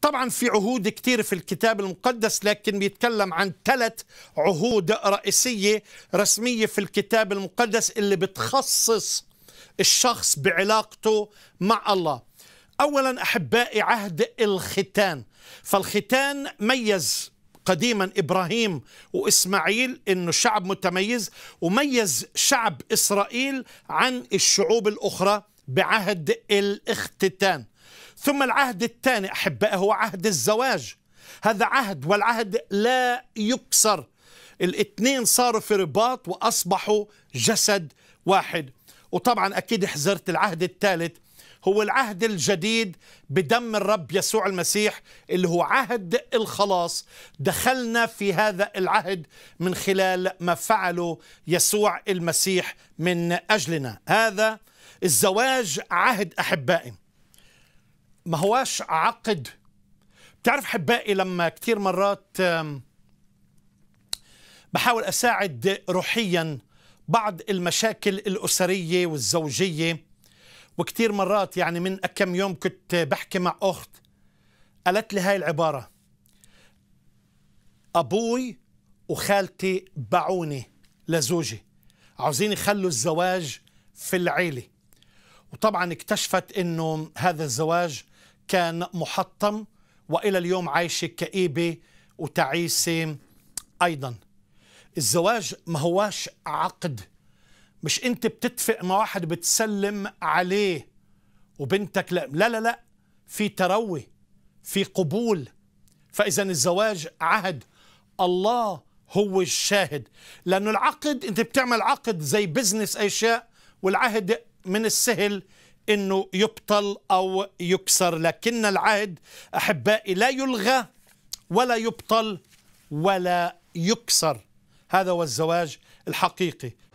طبعا في عهود كثير في الكتاب المقدس لكن بيتكلم عن ثلاث عهود رئيسية رسمية في الكتاب المقدس اللي بتخصص الشخص بعلاقته مع الله أولا أحبائي عهد الختان فالختان ميز قديما ابراهيم واسماعيل انه شعب متميز وميز شعب اسرائيل عن الشعوب الاخرى بعهد الاختتان ثم العهد الثاني أحبائي هو عهد الزواج هذا عهد والعهد لا يكسر الاثنين صاروا في رباط وأصبحوا جسد واحد وطبعا أكيد حزرت العهد الثالث هو العهد الجديد بدم الرب يسوع المسيح اللي هو عهد الخلاص دخلنا في هذا العهد من خلال ما فعله يسوع المسيح من أجلنا هذا الزواج عهد أحبائي ما هواش عقد بتعرف حبائي لما كتير مرات بحاول أساعد روحيا بعض المشاكل الأسرية والزوجية وكتير مرات يعني من كم يوم كنت بحكي مع أخت قالت لي هاي العبارة أبوي وخالتي باعوني لزوجي عاوزين يخلوا الزواج في العيلة وطبعا اكتشفت أنه هذا الزواج كان محطم والى اليوم عايشه كئيبه وتعيسه ايضا الزواج ما هواش عقد مش انت بتتفق مع واحد بتسلم عليه وبنتك لا لا لا, لا. في تروي في قبول فاذا الزواج عهد الله هو الشاهد لانه العقد انت بتعمل عقد زي بزنس اشياء والعهد من السهل أنه يبطل أو يكسر لكن العهد أحبائي لا يلغى ولا يبطل ولا يكسر هذا هو الزواج الحقيقي